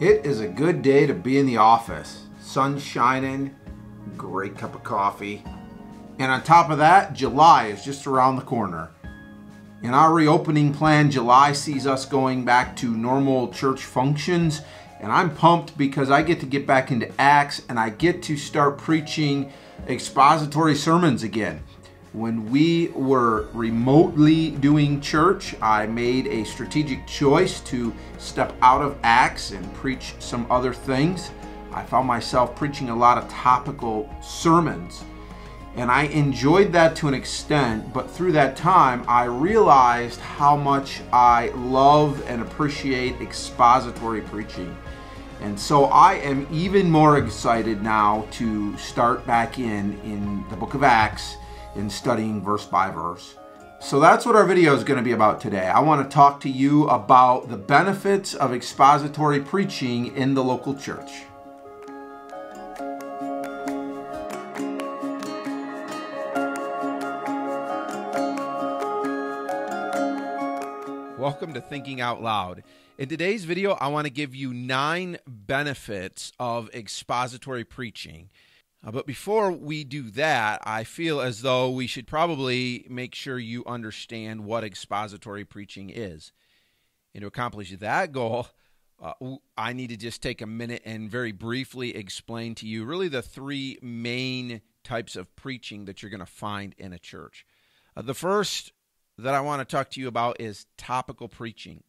It is a good day to be in the office. Sun shining, great cup of coffee. And on top of that, July is just around the corner. In our reopening plan, July sees us going back to normal church functions. And I'm pumped because I get to get back into Acts and I get to start preaching expository sermons again. When we were remotely doing church, I made a strategic choice to step out of Acts and preach some other things. I found myself preaching a lot of topical sermons. And I enjoyed that to an extent, but through that time, I realized how much I love and appreciate expository preaching. And so I am even more excited now to start back in in the book of Acts in studying verse by verse. So that's what our video is going to be about today. I want to talk to you about the benefits of expository preaching in the local church. Welcome to Thinking Out Loud. In today's video, I want to give you nine benefits of expository preaching. Uh, but before we do that, I feel as though we should probably make sure you understand what expository preaching is. And to accomplish that goal, uh, I need to just take a minute and very briefly explain to you really the three main types of preaching that you're going to find in a church. Uh, the first that I want to talk to you about is topical preaching.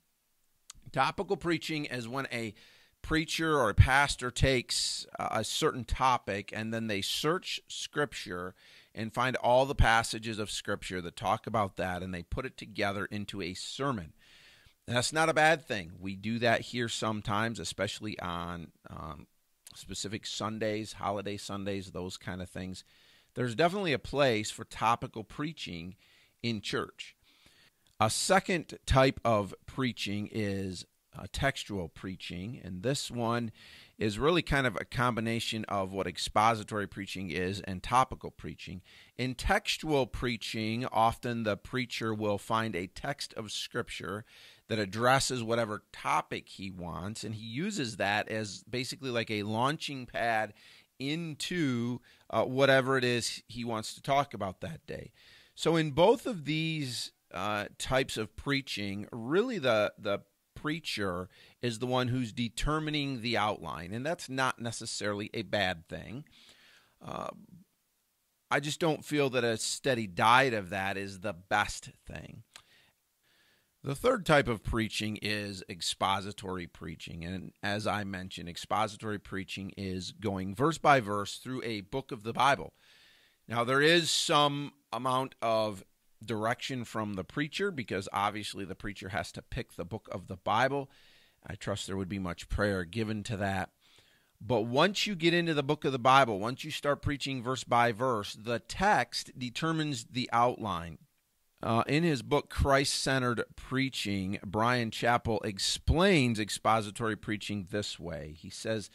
Topical preaching is when a preacher or a pastor takes a certain topic and then they search scripture and find all the passages of scripture that talk about that and they put it together into a sermon. And that's not a bad thing. We do that here sometimes, especially on um, specific Sundays, holiday Sundays, those kind of things. There's definitely a place for topical preaching in church. A second type of preaching is uh, textual preaching. And this one is really kind of a combination of what expository preaching is and topical preaching. In textual preaching, often the preacher will find a text of scripture that addresses whatever topic he wants, and he uses that as basically like a launching pad into uh, whatever it is he wants to talk about that day. So, in both of these uh, types of preaching, really the the preacher is the one who's determining the outline, and that's not necessarily a bad thing. Uh, I just don't feel that a steady diet of that is the best thing. The third type of preaching is expository preaching. And as I mentioned, expository preaching is going verse by verse through a book of the Bible. Now, there is some amount of direction from the preacher because obviously the preacher has to pick the book of the Bible. I trust there would be much prayer given to that. But once you get into the book of the Bible, once you start preaching verse by verse, the text determines the outline. Uh, in his book, Christ Centered Preaching, Brian Chappell explains expository preaching this way. He says,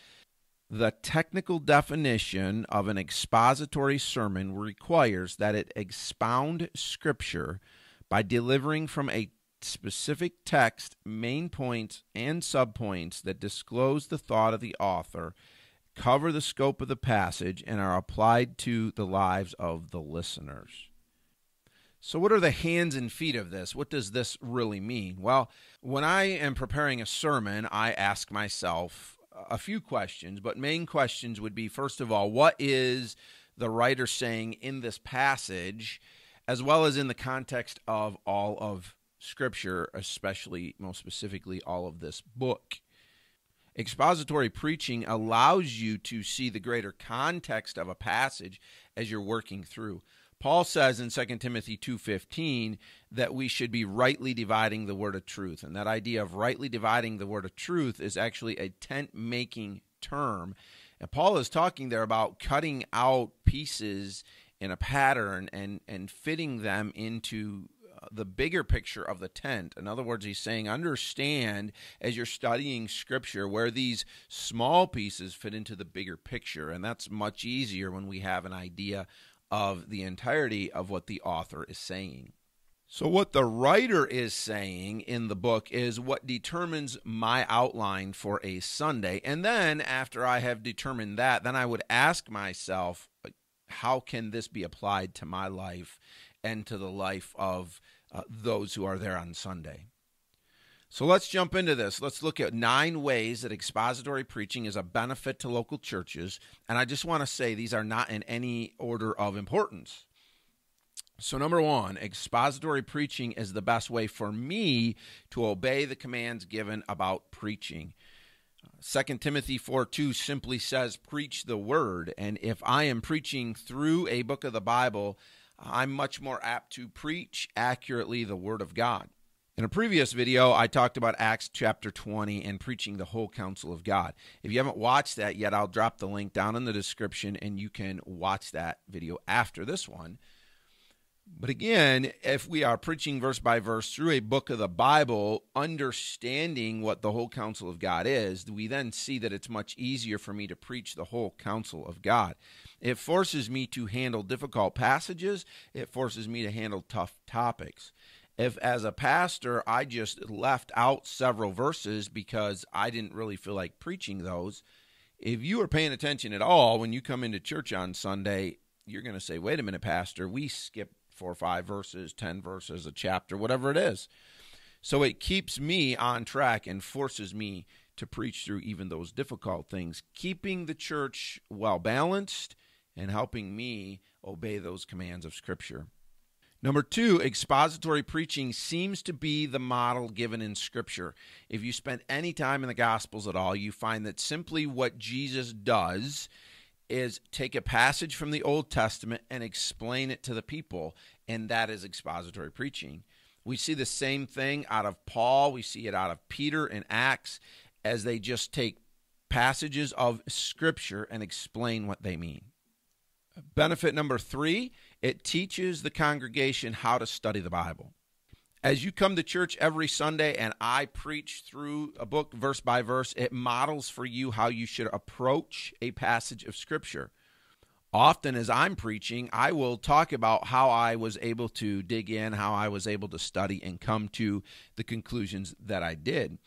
the technical definition of an expository sermon requires that it expound Scripture by delivering from a specific text main points and subpoints that disclose the thought of the author, cover the scope of the passage, and are applied to the lives of the listeners. So, what are the hands and feet of this? What does this really mean? Well, when I am preparing a sermon, I ask myself a few questions, but main questions would be first of all, what is the writer saying in this passage, as well as in the context of all of Scripture, especially, most specifically, all of this book? Expository preaching allows you to see the greater context of a passage as you're working through. Paul says in 2 Timothy 2:15 that we should be rightly dividing the word of truth. And that idea of rightly dividing the word of truth is actually a tent-making term. And Paul is talking there about cutting out pieces in a pattern and and fitting them into uh, the bigger picture of the tent. In other words, he's saying, understand as you're studying scripture where these small pieces fit into the bigger picture. And that's much easier when we have an idea of the entirety of what the author is saying. So, what the writer is saying in the book is what determines my outline for a Sunday. And then, after I have determined that, then I would ask myself, how can this be applied to my life and to the life of uh, those who are there on Sunday? So let's jump into this. Let's look at nine ways that expository preaching is a benefit to local churches. And I just want to say these are not in any order of importance. So, number one, expository preaching is the best way for me to obey the commands given about preaching. 2 Timothy 4 2 simply says, Preach the word. And if I am preaching through a book of the Bible, I'm much more apt to preach accurately the word of God. In a previous video, I talked about Acts chapter 20 and preaching the whole counsel of God. If you haven't watched that yet, I'll drop the link down in the description and you can watch that video after this one. But again, if we are preaching verse by verse through a book of the Bible, understanding what the whole counsel of God is, we then see that it's much easier for me to preach the whole counsel of God. It forces me to handle difficult passages, it forces me to handle tough topics if as a pastor I just left out several verses because I didn't really feel like preaching those, if you are paying attention at all when you come into church on Sunday, you're going to say, "Wait a minute, pastor, we skipped four or five verses, 10 verses, a chapter, whatever it is." So it keeps me on track and forces me to preach through even those difficult things, keeping the church well balanced and helping me obey those commands of scripture. Number two, expository preaching seems to be the model given in Scripture. If you spend any time in the Gospels at all, you find that simply what Jesus does is take a passage from the Old Testament and explain it to the people, and that is expository preaching. We see the same thing out of Paul, we see it out of Peter in Acts as they just take passages of Scripture and explain what they mean. Benefit number three, it teaches the congregation how to study the Bible. As you come to church every Sunday and I preach through a book verse by verse, it models for you how you should approach a passage of Scripture. Often, as I'm preaching, I will talk about how I was able to dig in, how I was able to study, and come to the conclusions that I did.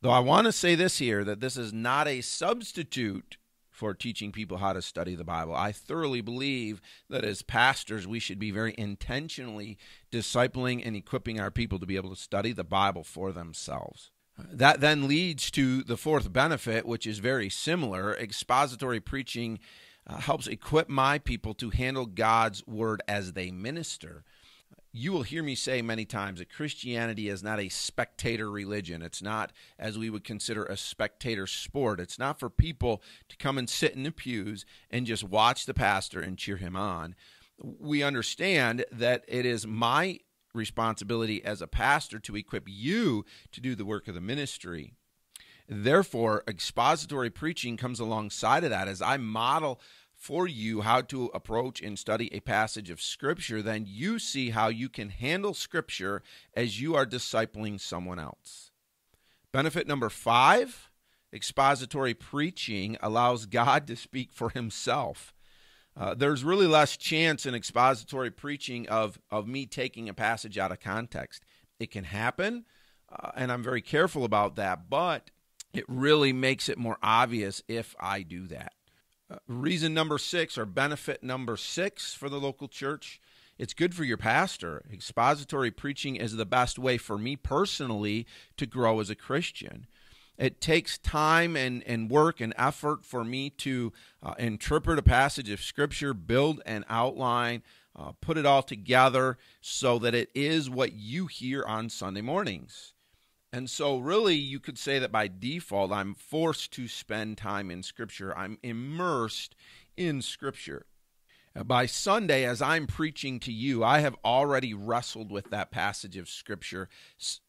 Though I want to say this here that this is not a substitute for teaching people how to study the Bible. I thoroughly believe that as pastors, we should be very intentionally discipling and equipping our people to be able to study the Bible for themselves. Uh, that then leads to the fourth benefit, which is very similar. Expository preaching uh, helps equip my people to handle God's word as they minister you will hear me say many times that Christianity is not a spectator religion. It's not, as we would consider, a spectator sport. It's not for people to come and sit in the pews and just watch the pastor and cheer him on. We understand that it is my responsibility as a pastor to equip you to do the work of the ministry. Therefore, expository preaching comes alongside of that as I model for you how to approach and study a passage of Scripture, then you see how you can handle Scripture as you are discipling someone else. Benefit number five expository preaching allows God to speak for himself. Uh, there's really less chance in expository preaching of, of me taking a passage out of context. It can happen, uh, and I'm very careful about that, but it really makes it more obvious if I do that reason number six or benefit number six for the local church it's good for your pastor. Expository preaching is the best way for me personally to grow as a Christian. It takes time and, and work and effort for me to uh, interpret a passage of Scripture, build an outline, uh, put it all together so that it is what you hear on Sunday mornings. And so, really, you could say that by default, I'm forced to spend time in Scripture. I'm immersed in Scripture. Uh, by Sunday, as I'm preaching to you, I have already wrestled with that passage of Scripture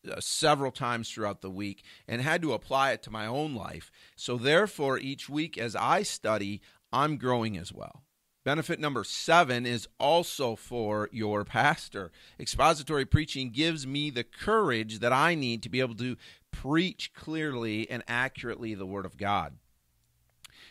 uh, several times throughout the week and had to apply it to my own life. So, therefore, each week as I study, I'm growing as well. Benefit number seven is also for your pastor. Expository preaching gives me the courage that I need to be able to preach clearly and accurately the Word of God.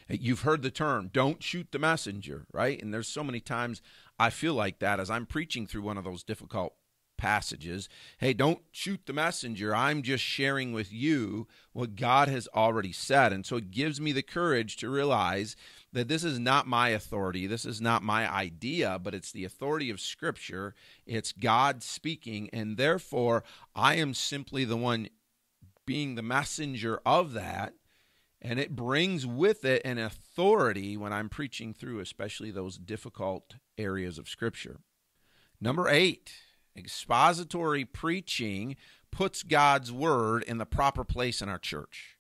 You've heard the term, don't shoot the messenger, right? And there's so many times I feel like that as I'm preaching through one of those difficult passages. Hey, don't shoot the messenger. I'm just sharing with you what God has already said. And so it gives me the courage to realize that this is not my authority, this is not my idea, but it's the authority of Scripture. It's God speaking, and therefore I am simply the one being the messenger of that. And it brings with it an authority when I'm preaching through, especially those difficult areas of Scripture. Number eight, Expository preaching puts God's word in the proper place in our church.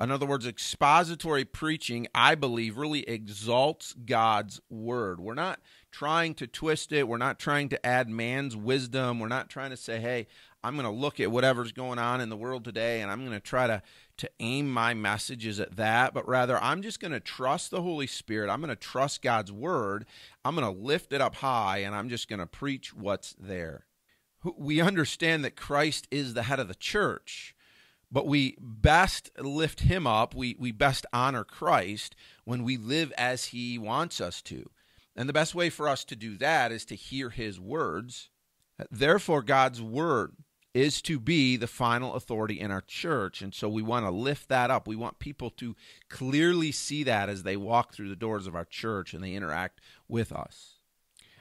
In other words, expository preaching, I believe, really exalts God's word. We're not trying to twist it. We're not trying to add man's wisdom. We're not trying to say, hey, I'm going to look at whatever's going on in the world today and I'm going to try to, to aim my messages at that. But rather, I'm just going to trust the Holy Spirit. I'm going to trust God's word. I'm going to lift it up high and I'm just going to preach what's there we understand that Christ is the head of the church, but we best lift him up, we, we best honor Christ when we live as he wants us to. And the best way for us to do that is to hear his words. Therefore, God's word is to be the final authority in our church. And so we want to lift that up. We want people to clearly see that as they walk through the doors of our church and they interact with us.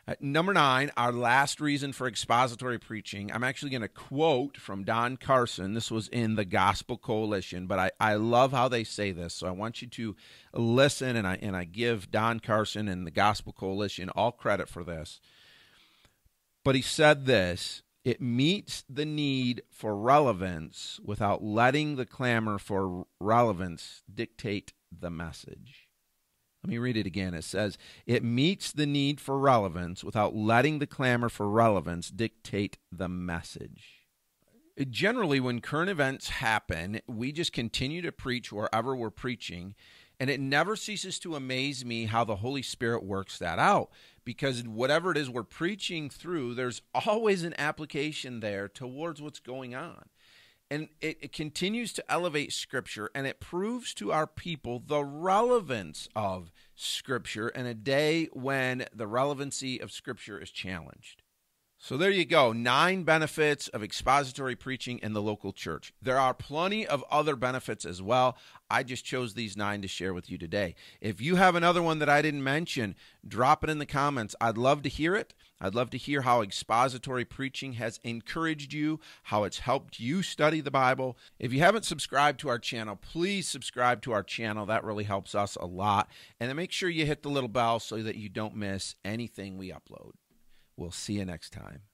Uh, number nine, our last reason for expository preaching. I'm actually going to quote from Don Carson. This was in the Gospel Coalition, but I, I love how they say this. So I want you to listen, and I, and I give Don Carson and the Gospel Coalition all credit for this. But he said this it meets the need for relevance without letting the clamor for relevance dictate the message. Let me read it again. It says, It meets the need for relevance without letting the clamor for relevance dictate the message. Generally, when current events happen, we just continue to preach wherever we're preaching. And it never ceases to amaze me how the Holy Spirit works that out because whatever it is we're preaching through, there's always an application there towards what's going on and it, it, continues to elevate Scripture and it proves to our people the relevance of Scripture in a day when the relevancy of Scripture is challenged. So there you go. Nine benefits of expository preaching in the local church. There are plenty of other benefits as well. I just chose these nine to share with you today. If you have another one that I didn't mention, drop it in the comments. I'd love to hear it. I'd love to hear how expository preaching has encouraged you, how it's helped you study the Bible. If you haven't subscribed to our channel, please subscribe to our channel. That really helps us a lot. And then make sure you hit the little bell so that you don't miss anything we upload. We'll see you next time.